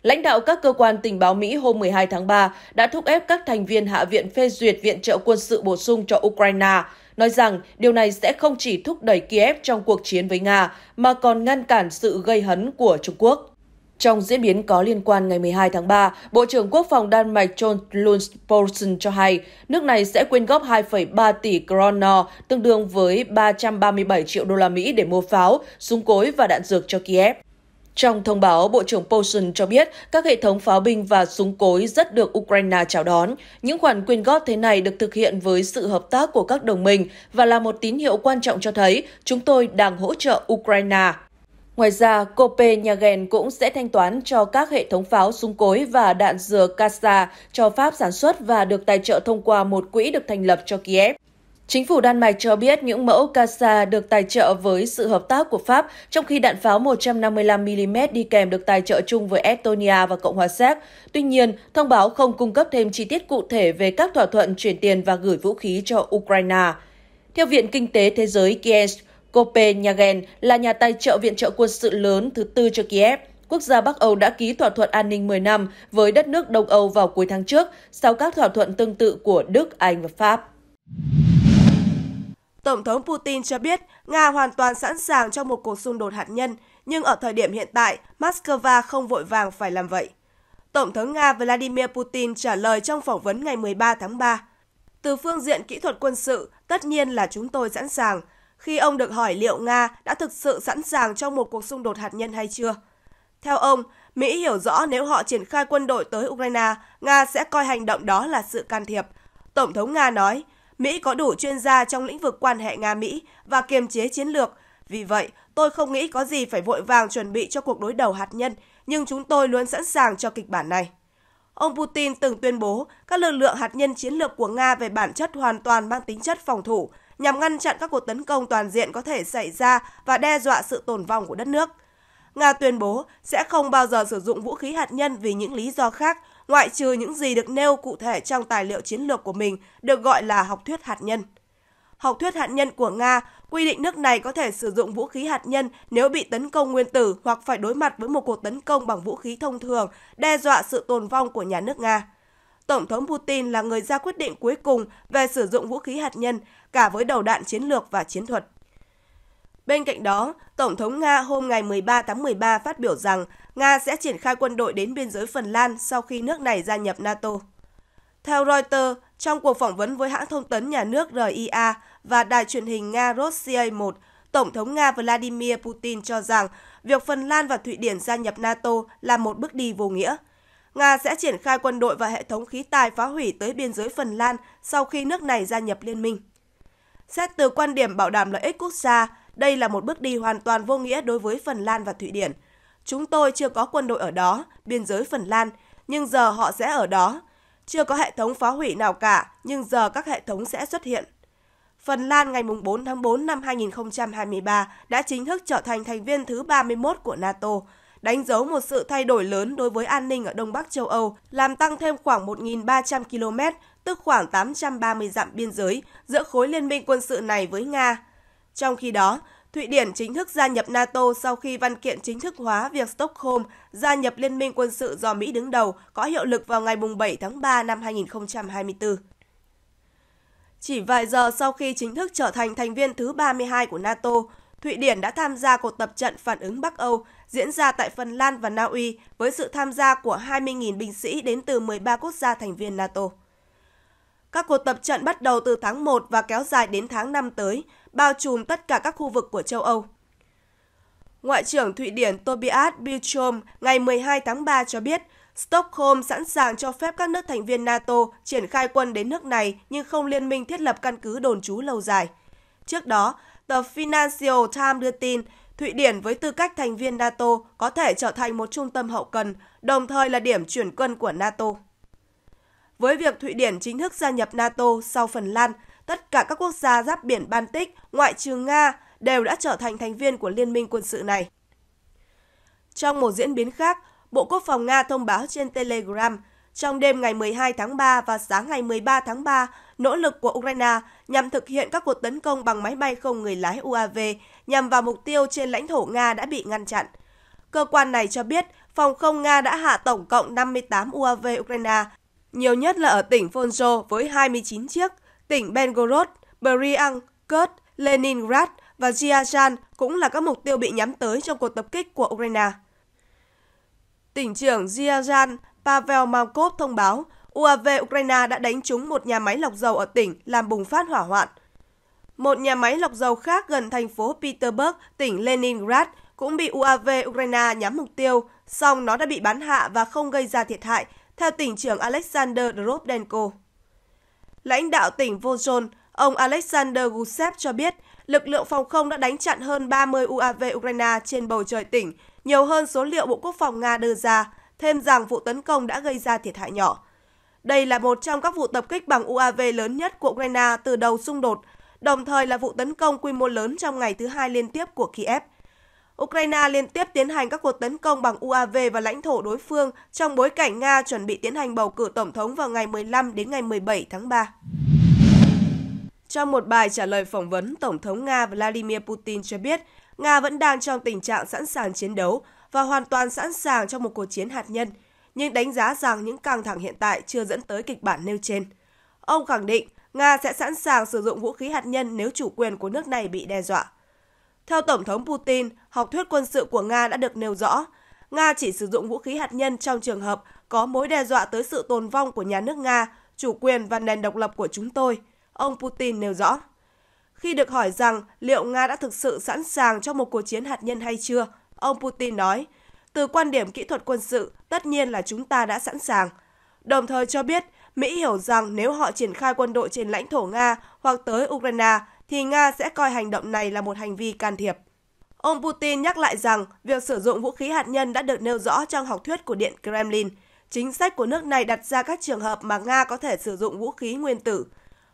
Lãnh đạo các cơ quan tình báo Mỹ hôm 12 tháng 3 đã thúc ép các thành viên Hạ viện phê duyệt viện trợ quân sự bổ sung cho Ukraine, nói rằng điều này sẽ không chỉ thúc đẩy Kiev trong cuộc chiến với Nga mà còn ngăn cản sự gây hấn của Trung Quốc. Trong diễn biến có liên quan ngày 12 tháng 3, Bộ trưởng Quốc phòng Đan Mạch John Lundsporsen cho hay nước này sẽ quyên góp 2,3 tỷ kronor tương đương với 337 triệu đô la Mỹ để mua pháo, súng cối và đạn dược cho Kiev. Trong thông báo, Bộ trưởng Poulsen cho biết các hệ thống pháo binh và súng cối rất được Ukraine chào đón. Những khoản quyên góp thế này được thực hiện với sự hợp tác của các đồng minh và là một tín hiệu quan trọng cho thấy chúng tôi đang hỗ trợ Ukraine. Ngoài ra, Copenhagen cũng sẽ thanh toán cho các hệ thống pháo súng cối và đạn dừa Kasa cho Pháp sản xuất và được tài trợ thông qua một quỹ được thành lập cho Kiev. Chính phủ Đan Mạch cho biết những mẫu Kasa được tài trợ với sự hợp tác của Pháp, trong khi đạn pháo 155mm đi kèm được tài trợ chung với Estonia và Cộng hòa Séc. Tuy nhiên, thông báo không cung cấp thêm chi tiết cụ thể về các thỏa thuận chuyển tiền và gửi vũ khí cho Ukraine. Theo Viện Kinh tế Thế giới Kiev, Copenhagen là nhà tài trợ viện trợ quân sự lớn thứ tư cho Kiev. Quốc gia Bắc Âu đã ký thỏa thuận an ninh 10 năm với đất nước Đông Âu vào cuối tháng trước, sau các thỏa thuận tương tự của Đức, Anh và Pháp. Tổng thống Putin cho biết Nga hoàn toàn sẵn sàng cho một cuộc xung đột hạt nhân, nhưng ở thời điểm hiện tại, Moscow không vội vàng phải làm vậy. Tổng thống Nga Vladimir Putin trả lời trong phỏng vấn ngày 13 tháng 3. Từ phương diện kỹ thuật quân sự, tất nhiên là chúng tôi sẵn sàng, khi ông được hỏi liệu Nga đã thực sự sẵn sàng cho một cuộc xung đột hạt nhân hay chưa. Theo ông, Mỹ hiểu rõ nếu họ triển khai quân đội tới Ukraine, Nga sẽ coi hành động đó là sự can thiệp. Tổng thống Nga nói, Mỹ có đủ chuyên gia trong lĩnh vực quan hệ Nga-Mỹ và kiềm chế chiến lược. Vì vậy, tôi không nghĩ có gì phải vội vàng chuẩn bị cho cuộc đối đầu hạt nhân, nhưng chúng tôi luôn sẵn sàng cho kịch bản này. Ông Putin từng tuyên bố các lực lượng hạt nhân chiến lược của Nga về bản chất hoàn toàn mang tính chất phòng thủ, nhằm ngăn chặn các cuộc tấn công toàn diện có thể xảy ra và đe dọa sự tồn vong của đất nước. Nga tuyên bố sẽ không bao giờ sử dụng vũ khí hạt nhân vì những lý do khác, ngoại trừ những gì được nêu cụ thể trong tài liệu chiến lược của mình được gọi là học thuyết hạt nhân. Học thuyết hạt nhân của Nga quy định nước này có thể sử dụng vũ khí hạt nhân nếu bị tấn công nguyên tử hoặc phải đối mặt với một cuộc tấn công bằng vũ khí thông thường đe dọa sự tồn vong của nhà nước Nga. Tổng thống Putin là người ra quyết định cuối cùng về sử dụng vũ khí hạt nhân cả với đầu đạn chiến lược và chiến thuật. Bên cạnh đó, Tổng thống Nga hôm ngày 13 tháng 13 phát biểu rằng Nga sẽ triển khai quân đội đến biên giới Phần Lan sau khi nước này gia nhập NATO. Theo Reuters, trong cuộc phỏng vấn với hãng thông tấn nhà nước RIA và đài truyền hình Nga Rossiya 1, Tổng thống Nga Vladimir Putin cho rằng việc Phần Lan và Thụy Điển gia nhập NATO là một bước đi vô nghĩa – Nga sẽ triển khai quân đội và hệ thống khí tài phá hủy tới biên giới Phần Lan sau khi nước này gia nhập liên minh. Xét từ quan điểm bảo đảm lợi ích quốc gia, đây là một bước đi hoàn toàn vô nghĩa đối với Phần Lan và Thụy Điển. Chúng tôi chưa có quân đội ở đó, biên giới Phần Lan, nhưng giờ họ sẽ ở đó. Chưa có hệ thống phá hủy nào cả, nhưng giờ các hệ thống sẽ xuất hiện. Phần Lan ngày 4 tháng 4 năm 2023 đã chính thức trở thành thành viên thứ 31 của NATO, đánh dấu một sự thay đổi lớn đối với an ninh ở Đông Bắc châu Âu, làm tăng thêm khoảng 1.300 km, tức khoảng 830 dặm biên giới giữa khối liên minh quân sự này với Nga. Trong khi đó, Thụy Điển chính thức gia nhập NATO sau khi văn kiện chính thức hóa việc Stockholm gia nhập Liên minh quân sự do Mỹ đứng đầu có hiệu lực vào ngày 7 tháng 3 năm 2024. Chỉ vài giờ sau khi chính thức trở thành thành viên thứ 32 của NATO, Thụy Điển đã tham gia cuộc tập trận phản ứng Bắc Âu diễn ra tại Phần Lan và Na Uy với sự tham gia của 20.000 binh sĩ đến từ 13 quốc gia thành viên NATO. Các cuộc tập trận bắt đầu từ tháng 1 và kéo dài đến tháng 5 tới, bao trùm tất cả các khu vực của châu Âu. Ngoại trưởng Thụy Điển Tobias Billstrom ngày 12 tháng 3 cho biết, Stockholm sẵn sàng cho phép các nước thành viên NATO triển khai quân đến nước này nhưng không liên minh thiết lập căn cứ đồn trú lâu dài. Trước đó, tờ Financial Times đưa tin Thụy Điển với tư cách thành viên NATO có thể trở thành một trung tâm hậu cần, đồng thời là điểm chuyển quân của NATO. Với việc Thụy Điển chính thức gia nhập NATO sau Phần Lan, tất cả các quốc gia giáp biển Baltic, ngoại trừ Nga, đều đã trở thành thành viên của liên minh quân sự này. Trong một diễn biến khác, Bộ Quốc phòng Nga thông báo trên Telegram, trong đêm ngày 12 tháng 3 và sáng ngày 13 tháng 3, nỗ lực của Ukraine nhằm thực hiện các cuộc tấn công bằng máy bay không người lái UAV nhằm vào mục tiêu trên lãnh thổ Nga đã bị ngăn chặn. Cơ quan này cho biết phòng không Nga đã hạ tổng cộng 58 UAV Ukraine, nhiều nhất là ở tỉnh Fonzo với 29 chiếc, tỉnh bengorod Bryansk, kurt Leningrad và Ziazan cũng là các mục tiêu bị nhắm tới trong cuộc tập kích của Ukraine. Tỉnh trưởng Ziazan Pavel Malkov thông báo UAV Ukraine đã đánh trúng một nhà máy lọc dầu ở tỉnh làm bùng phát hỏa hoạn – một nhà máy lọc dầu khác gần thành phố Petersburg, tỉnh Leningrad cũng bị UAV Ukraine nhắm mục tiêu, song nó đã bị bắn hạ và không gây ra thiệt hại, theo tỉnh trưởng Alexander Drovdenko. Lãnh đạo tỉnh Vozhon, ông Alexander Gusev cho biết, lực lượng phòng không đã đánh chặn hơn 30 UAV Ukraine trên bầu trời tỉnh, nhiều hơn số liệu Bộ Quốc phòng Nga đưa ra, thêm rằng vụ tấn công đã gây ra thiệt hại nhỏ. Đây là một trong các vụ tập kích bằng UAV lớn nhất của Ukraine từ đầu xung đột, đồng thời là vụ tấn công quy mô lớn trong ngày thứ hai liên tiếp của Kiev. Ukraine liên tiếp tiến hành các cuộc tấn công bằng UAV và lãnh thổ đối phương trong bối cảnh Nga chuẩn bị tiến hành bầu cử tổng thống vào ngày 15 đến ngày 17 tháng 3. Trong một bài trả lời phỏng vấn, Tổng thống Nga Vladimir Putin cho biết Nga vẫn đang trong tình trạng sẵn sàng chiến đấu và hoàn toàn sẵn sàng cho một cuộc chiến hạt nhân, nhưng đánh giá rằng những căng thẳng hiện tại chưa dẫn tới kịch bản nêu trên. Ông khẳng định Nga sẽ sẵn sàng sử dụng vũ khí hạt nhân nếu chủ quyền của nước này bị đe dọa. Theo Tổng thống Putin, học thuyết quân sự của Nga đã được nêu rõ. Nga chỉ sử dụng vũ khí hạt nhân trong trường hợp có mối đe dọa tới sự tồn vong của nhà nước Nga, chủ quyền và nền độc lập của chúng tôi, ông Putin nêu rõ. Khi được hỏi rằng liệu Nga đã thực sự sẵn sàng cho một cuộc chiến hạt nhân hay chưa, ông Putin nói, từ quan điểm kỹ thuật quân sự, tất nhiên là chúng ta đã sẵn sàng. Đồng thời cho biết Mỹ hiểu rằng nếu họ triển khai quân đội trên lãnh thổ Nga hoặc tới Ukraine, thì Nga sẽ coi hành động này là một hành vi can thiệp. Ông Putin nhắc lại rằng việc sử dụng vũ khí hạt nhân đã được nêu rõ trong học thuyết của Điện Kremlin. Chính sách của nước này đặt ra các trường hợp mà Nga có thể sử dụng vũ khí nguyên tử.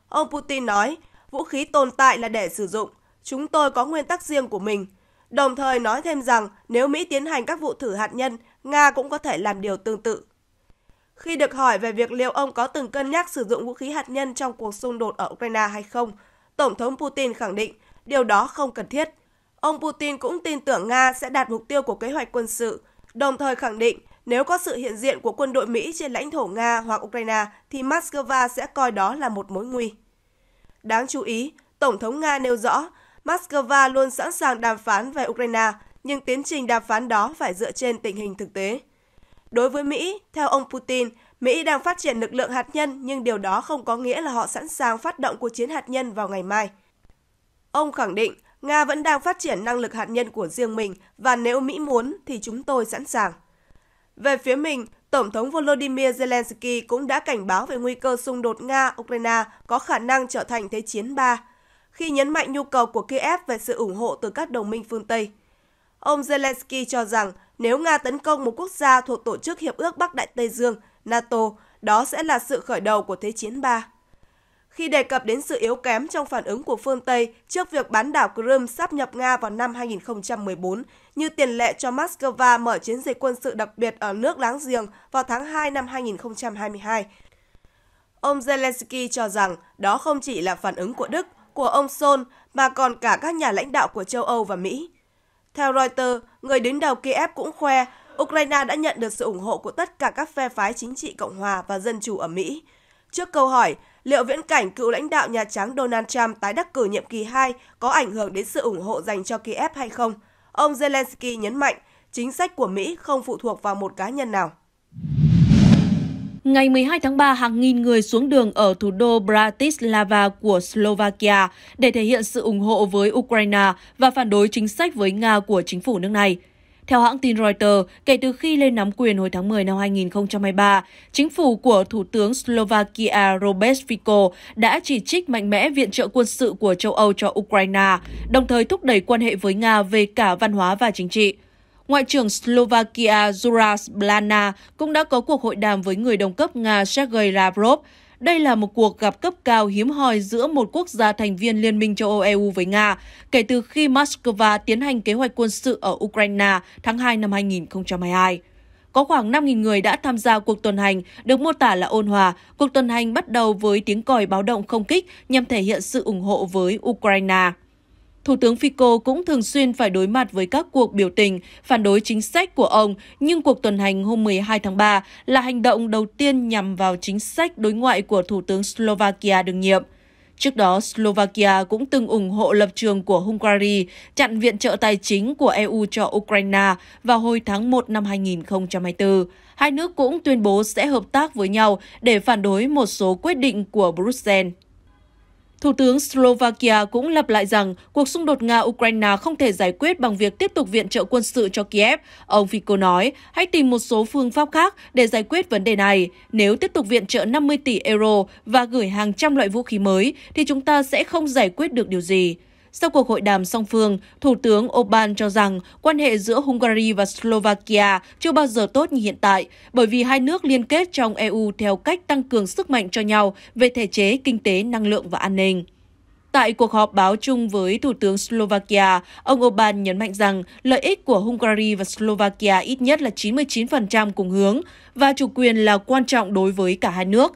Ông Putin nói, vũ khí tồn tại là để sử dụng, chúng tôi có nguyên tắc riêng của mình. Đồng thời nói thêm rằng nếu Mỹ tiến hành các vụ thử hạt nhân, Nga cũng có thể làm điều tương tự. Khi được hỏi về việc liệu ông có từng cân nhắc sử dụng vũ khí hạt nhân trong cuộc xung đột ở Ukraine hay không, Tổng thống Putin khẳng định điều đó không cần thiết. Ông Putin cũng tin tưởng Nga sẽ đạt mục tiêu của kế hoạch quân sự, đồng thời khẳng định nếu có sự hiện diện của quân đội Mỹ trên lãnh thổ Nga hoặc Ukraine thì Moscow sẽ coi đó là một mối nguy. Đáng chú ý, Tổng thống Nga nêu rõ Moscow luôn sẵn sàng đàm phán về Ukraine, nhưng tiến trình đàm phán đó phải dựa trên tình hình thực tế. Đối với Mỹ, theo ông Putin, Mỹ đang phát triển lực lượng hạt nhân nhưng điều đó không có nghĩa là họ sẵn sàng phát động cuộc chiến hạt nhân vào ngày mai. Ông khẳng định Nga vẫn đang phát triển năng lực hạt nhân của riêng mình và nếu Mỹ muốn thì chúng tôi sẵn sàng. Về phía mình, Tổng thống Volodymyr Zelensky cũng đã cảnh báo về nguy cơ xung đột Nga-Ukraine có khả năng trở thành thế chiến 3, khi nhấn mạnh nhu cầu của Kiev về sự ủng hộ từ các đồng minh phương Tây. Ông Zelensky cho rằng nếu Nga tấn công một quốc gia thuộc Tổ chức Hiệp ước Bắc Đại Tây Dương, NATO, đó sẽ là sự khởi đầu của Thế chiến 3. Khi đề cập đến sự yếu kém trong phản ứng của phương Tây trước việc bán đảo Crimea sắp nhập Nga vào năm 2014, như tiền lệ cho Moscow mở chiến dịch quân sự đặc biệt ở nước láng giềng vào tháng 2 năm 2022, ông Zelensky cho rằng đó không chỉ là phản ứng của Đức, của ông Sol mà còn cả các nhà lãnh đạo của châu Âu và Mỹ. Theo Reuters, người đứng đầu Kiev cũng khoe Ukraine đã nhận được sự ủng hộ của tất cả các phe phái chính trị Cộng hòa và Dân chủ ở Mỹ. Trước câu hỏi liệu viễn cảnh cựu lãnh đạo Nhà Trắng Donald Trump tái đắc cử nhiệm kỳ 2 có ảnh hưởng đến sự ủng hộ dành cho Kiev hay không, ông Zelensky nhấn mạnh chính sách của Mỹ không phụ thuộc vào một cá nhân nào. Ngày 12 tháng 3, hàng nghìn người xuống đường ở thủ đô Bratislava của Slovakia để thể hiện sự ủng hộ với Ukraine và phản đối chính sách với Nga của chính phủ nước này. Theo hãng tin Reuters, kể từ khi lên nắm quyền hồi tháng 10 năm 2023, chính phủ của Thủ tướng Slovakia Robert Fico đã chỉ trích mạnh mẽ viện trợ quân sự của châu Âu cho Ukraine, đồng thời thúc đẩy quan hệ với Nga về cả văn hóa và chính trị. Ngoại trưởng Slovakia Juras Blana cũng đã có cuộc hội đàm với người đồng cấp Nga Sergei Lavrov. Đây là một cuộc gặp cấp cao hiếm hoi giữa một quốc gia thành viên Liên minh châu Âu EU với Nga kể từ khi Moscow tiến hành kế hoạch quân sự ở Ukraine tháng 2 năm 2022 có khoảng 5.000 người đã tham gia cuộc tuần hành, được mô tả là ôn hòa. Cuộc tuần hành bắt đầu với tiếng còi báo động không kích nhằm thể hiện sự ủng hộ với Ukraine. Thủ tướng Fico cũng thường xuyên phải đối mặt với các cuộc biểu tình phản đối chính sách của ông, nhưng cuộc tuần hành hôm 12 tháng 3 là hành động đầu tiên nhằm vào chính sách đối ngoại của Thủ tướng Slovakia đương nhiệm. Trước đó, Slovakia cũng từng ủng hộ lập trường của Hungary chặn viện trợ tài chính của EU cho Ukraine vào hồi tháng 1 năm 2024. Hai nước cũng tuyên bố sẽ hợp tác với nhau để phản đối một số quyết định của Bruxelles. Thủ tướng Slovakia cũng lặp lại rằng cuộc xung đột Nga-Ukraine không thể giải quyết bằng việc tiếp tục viện trợ quân sự cho Kiev. Ông Fico nói, hãy tìm một số phương pháp khác để giải quyết vấn đề này. Nếu tiếp tục viện trợ 50 tỷ euro và gửi hàng trăm loại vũ khí mới, thì chúng ta sẽ không giải quyết được điều gì. Sau cuộc hội đàm song phương, Thủ tướng Orbán cho rằng quan hệ giữa Hungary và Slovakia chưa bao giờ tốt như hiện tại, bởi vì hai nước liên kết trong EU theo cách tăng cường sức mạnh cho nhau về thể chế, kinh tế, năng lượng và an ninh. Tại cuộc họp báo chung với Thủ tướng Slovakia, ông Orbán nhấn mạnh rằng lợi ích của Hungary và Slovakia ít nhất là 99% cùng hướng và chủ quyền là quan trọng đối với cả hai nước.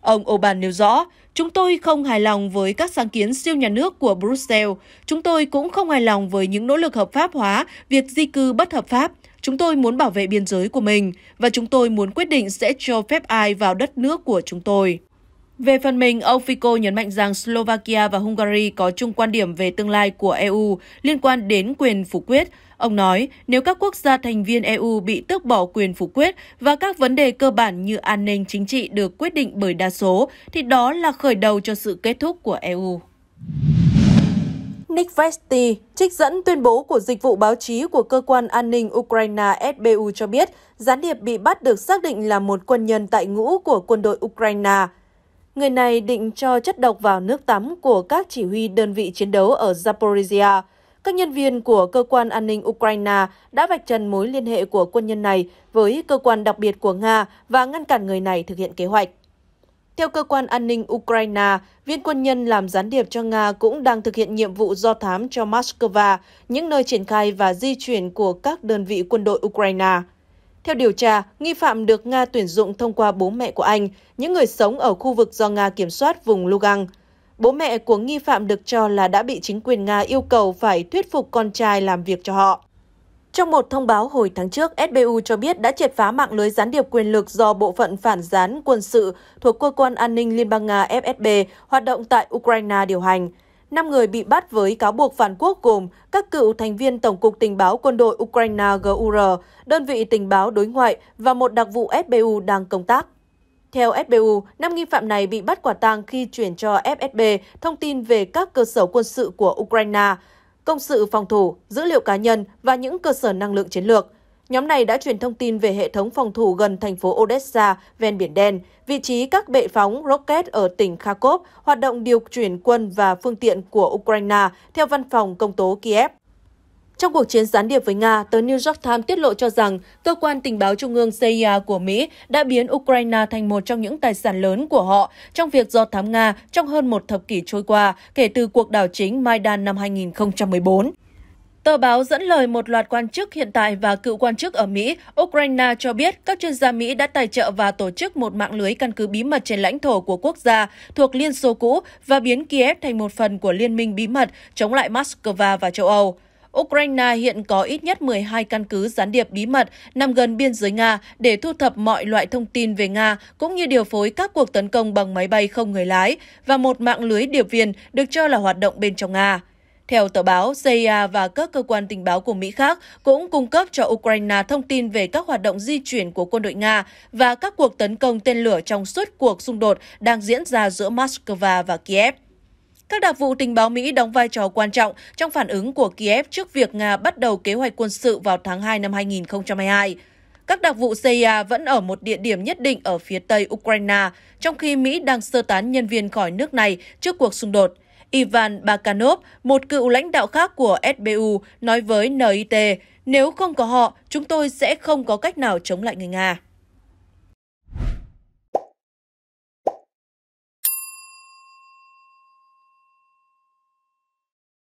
Ông Orbán nêu rõ, Chúng tôi không hài lòng với các sáng kiến siêu nhà nước của Brussels. Chúng tôi cũng không hài lòng với những nỗ lực hợp pháp hóa việc di cư bất hợp pháp. Chúng tôi muốn bảo vệ biên giới của mình và chúng tôi muốn quyết định sẽ cho phép ai vào đất nước của chúng tôi. Về phần mình, ông Fico nhấn mạnh rằng Slovakia và Hungary có chung quan điểm về tương lai của EU liên quan đến quyền phủ quyết. Ông nói, nếu các quốc gia thành viên EU bị tước bỏ quyền phủ quyết và các vấn đề cơ bản như an ninh chính trị được quyết định bởi đa số, thì đó là khởi đầu cho sự kết thúc của EU. Nick Vesti, trích dẫn tuyên bố của dịch vụ báo chí của cơ quan an ninh Ukraine SBU cho biết, gián điệp bị bắt được xác định là một quân nhân tại ngũ của quân đội Ukraine. Người này định cho chất độc vào nước tắm của các chỉ huy đơn vị chiến đấu ở Zaporizhia – các nhân viên của cơ quan an ninh Ukraine đã vạch trần mối liên hệ của quân nhân này với cơ quan đặc biệt của Nga và ngăn cản người này thực hiện kế hoạch. Theo cơ quan an ninh Ukraine, viên quân nhân làm gián điệp cho Nga cũng đang thực hiện nhiệm vụ do thám cho Moscow, những nơi triển khai và di chuyển của các đơn vị quân đội Ukraine. Theo điều tra, nghi phạm được Nga tuyển dụng thông qua bố mẹ của anh, những người sống ở khu vực do Nga kiểm soát vùng Lugan. Bố mẹ của nghi phạm được cho là đã bị chính quyền Nga yêu cầu phải thuyết phục con trai làm việc cho họ. Trong một thông báo hồi tháng trước, SBU cho biết đã triệt phá mạng lưới gián điệp quyền lực do Bộ phận Phản gián quân sự thuộc Cơ quan An ninh Liên bang Nga FSB hoạt động tại Ukraine điều hành. Năm người bị bắt với cáo buộc phản quốc gồm các cựu thành viên Tổng cục Tình báo Quân đội Ukraine GUR, đơn vị tình báo đối ngoại và một đặc vụ SBU đang công tác. Theo FBU, 5 nghi phạm này bị bắt quả tang khi chuyển cho FSB thông tin về các cơ sở quân sự của Ukraine, công sự phòng thủ, dữ liệu cá nhân và những cơ sở năng lượng chiến lược. Nhóm này đã truyền thông tin về hệ thống phòng thủ gần thành phố Odessa, ven Biển Đen, vị trí các bệ phóng rocket ở tỉnh Kharkov, hoạt động điều chuyển quân và phương tiện của Ukraine, theo văn phòng công tố Kiev. Trong cuộc chiến gián điệp với Nga, tờ New York Times tiết lộ cho rằng cơ quan tình báo trung ương CIA của Mỹ đã biến Ukraine thành một trong những tài sản lớn của họ trong việc do thám Nga trong hơn một thập kỷ trôi qua kể từ cuộc đảo chính Maidan năm 2014. Tờ báo dẫn lời một loạt quan chức hiện tại và cựu quan chức ở Mỹ, Ukraine cho biết các chuyên gia Mỹ đã tài trợ và tổ chức một mạng lưới căn cứ bí mật trên lãnh thổ của quốc gia thuộc Liên Xô cũ và biến Kiev thành một phần của liên minh bí mật chống lại Moscow và châu Âu. Ukraine hiện có ít nhất 12 căn cứ gián điệp bí mật nằm gần biên giới Nga để thu thập mọi loại thông tin về Nga, cũng như điều phối các cuộc tấn công bằng máy bay không người lái và một mạng lưới điệp viên được cho là hoạt động bên trong Nga. Theo tờ báo, CIA và các cơ quan tình báo của Mỹ khác cũng cung cấp cho Ukraine thông tin về các hoạt động di chuyển của quân đội Nga và các cuộc tấn công tên lửa trong suốt cuộc xung đột đang diễn ra giữa Moscow và Kiev. Các đặc vụ tình báo Mỹ đóng vai trò quan trọng trong phản ứng của Kiev trước việc Nga bắt đầu kế hoạch quân sự vào tháng 2 năm 2022. Các đặc vụ CIA vẫn ở một địa điểm nhất định ở phía tây Ukraine, trong khi Mỹ đang sơ tán nhân viên khỏi nước này trước cuộc xung đột. Ivan Bakanov, một cựu lãnh đạo khác của SBU, nói với NIT, nếu không có họ, chúng tôi sẽ không có cách nào chống lại người Nga.